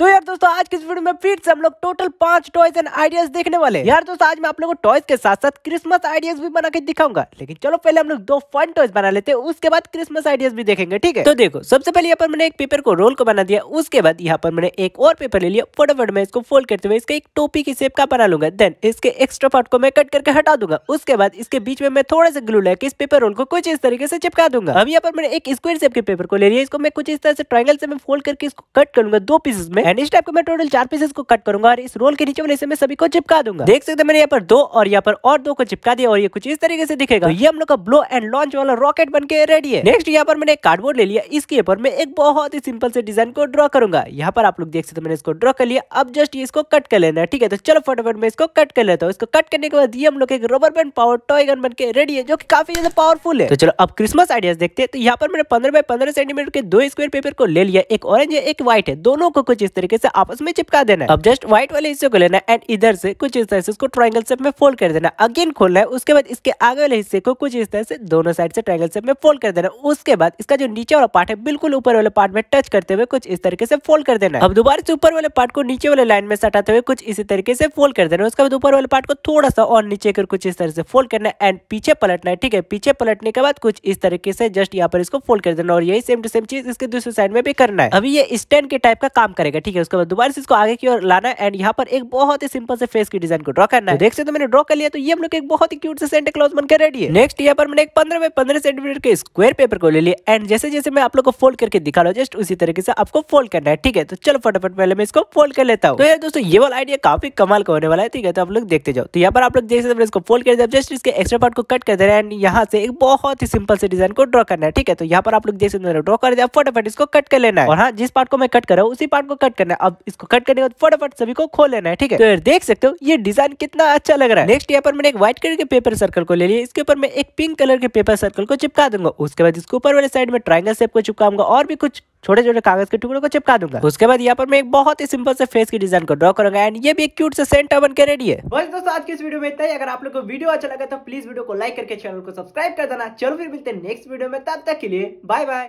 तो यार दोस्तों आज के इस वीडियो में फिर से हम लोग टोटल पांच टॉयज एंड आइडियाज देखने वाले यार दोस्तों आज मैं आप लोगों को टॉयज के साथ साथ क्रिसमस आइडियाज भी बना के दिखाऊंगा लेकिन चलो पहले हम लोग दो फन टॉयज बना लेते हैं उसके बाद क्रिसमस आइडियाज भी देखेंगे ठीक है तो देखो सबसे पहले यहाँ पर मैंने एक पेपर को रोल को बना दिया उसके बाद यहाँ पर मैंने एक और पेपर ले लिया फटोफट मैं इसको फोल्ड करते हुए इसका एक टोपी की सेप का बना लूंगा देन इसके एक्स्ट्रा पार्ट को मैं कट करके हटा दूंगा उसके बाद इसके बीच में मैं थोड़ा सा ग्लू लेकर इस पेपर रोल को कुछ इस तरीके से चिपका दूंगा अब यहाँ पर मैंने एक स्क्वेयर सेप के पेपर को ले लिया इसको मैं कुछ इस तरह से ट्राइंगल से मैं फोल्ड करके इसको कट करूंगा दो पीसेस में एंड इस टाइप को मैं टोटल चार पीसेस को कट करूंगा और इस रोल के नीचे वाले से मैं सभी को चिपका दूंगा देख सकते मैंने यहाँ पर दो और यहाँ पर और दो को चिपका दिया और ये कुछ इस तरीके से दिखेगा तो ये हम लोग का ब्लो एंड लॉन्च वाला रॉकेट बन के रेडी है नेक्स्ट यहाँ पर मैंने कार्डबोर्ड ले लिया इसके ऊपर मैं एक बहुत ही सिंपल से डिजाइन को ड्रॉ करूंगा यहाँ पर आप लोग देख सकते मैंने इसको ड्रॉ कर लिया अब जस्ट ये इसको कट कर लेना ठीक है तो चलो फटाफट में इसको कट कर लेता हूँ इसको कट करने के बाद ये हम लोग एक rubber band power toy gun बन रेडी है जो की काफी ज्यादा पावरफुल है तो चलो अब क्रिसमस आइडियाज देखते हैं तो यहाँ पर मैंने पंद्रह बाय पंद्रह सेंटीमीटर के दो स्क्वायर पेपर को ले लिया एक ऑरेंज है एक व्हाइट है दोनों को कुछ इस तरीके से आपस में चिपका देना है अब जस्ट व्हाइट वाले हिस्से को लेना एंड इधर से कुछ इस तरह से इसको ट्राइंगल सेप में फोल्ड कर देना अगेन खोलना है उसके बाद इसके आगे वाले हिस्से को कुछ इस तरह से दोनों साइड से ट्राइंगल सेप में फोल्ड कर देना उसके बाद इसका जो नीचे वाला पार्ट है बिल्कुल ऊपर वाले पार्ट में टच करते हुए कुछ इस तरीके से फोल्ड कर देना अब दोबारा से ऊपर वाले पार्ट को नीचे वाले लाइन में सटाते हुए कुछ इसी तरीके से फोल्ड कर देना उसके बाद ऊपर वाले पार्ट को थोड़ा सा और नीचे कर कुछ इस तरह से फोल्ड करना एंड पीछे पलटना है ठीक है पीछे पलटने के बाद कुछ इस तरीके से जस्ट यहाँ पर इसको फोल्ड कर देना और यही सेम टू सेम चीज इसके दूसरी साइड में भी करना है अभी ये स्टैंड के टाइप का काम करेगा जाएगा ठीक है उसके बाद दोबारा से इसको आगे की ओर लाना एंड यहाँ पर एक बहुत ही सिंपल से फेस की डिजाइन को ड्रॉ करना है तो देख सकते तो मैंने ड्रॉ कर लिया तो ये हम लोग एक बहुत ही क्यूट से सेंटर क्लॉज बनकर रेडी है नेक्स्ट यहाँ पर मैंने एक पंद्रह बाई पंद्रह सेंटीमीटर के स्क्वेयर पेपर को ले लिया एंड जैसे जैसे मैं आप लोग को फोल्ड करके दिखा रहा हूँ जस्ट उसी तरीके से आपको फोल्ड करना है ठीक है तो चलो फटाफट पहले मैं इसको फोल्ड कर लेता हूँ तो यार दोस्तों ये वाला आइडिया काफी कमाल का होने वाला है ठीक है तो आप लोग देखते जाओ तो यहाँ पर आप लोग देख सकते फोल्ड कर दिया जस्ट इसके एक्स्ट्रा पार्ट को कट कर दे रहे हैं एंड यहाँ से एक बहुत ही सिंपल से डिजाइन को ड्रॉ करना है ठीक है तो यहाँ पर आप लोग देख सकते हैं ड्रॉ कर दिया फटाफट इसको कट कर लेना है और हाँ जिस पार्ट को मैं कट कर रहा हूँ उसी पार्ट को कट कट करना है अब इसको कट करने के बाद फटाफट सभी को खोल लेना है ठीक है तो यार तो देख सकते हो ये डिजाइन कितना अच्छा लग रहा है नेक्स्ट यहाँ पर मैंने एक व्हाइट कलर के पेपर सर्कल को ले लिया इसके ऊपर मैं एक पिंक कलर के पेपर सर्कल को चिपका दूंगा उसके बाद इसके ऊपर वाले साइड में ट्राइंगल सेप को चिपकाऊंगा और भी कुछ छोटे छोटे कागज के टुकड़ों को चिपका दूंगा उसके बाद यहाँ पर मैं एक बहुत ही सिंपल से फेस की डिजाइन को ड्रॉ करूंगा एंड ये भी एक क्यूट से सेंटर बन के रेडी है बस दोस्तों आज की इस वीडियो में इतना ही अगर आप लोग को वीडियो अच्छा लगा तो प्लीज वीडियो को लाइक करके चैनल को सब्सक्राइब कर देना चलो फिर मिलते हैं नेक्स्ट वीडियो में तब तक के लिए बाय बाय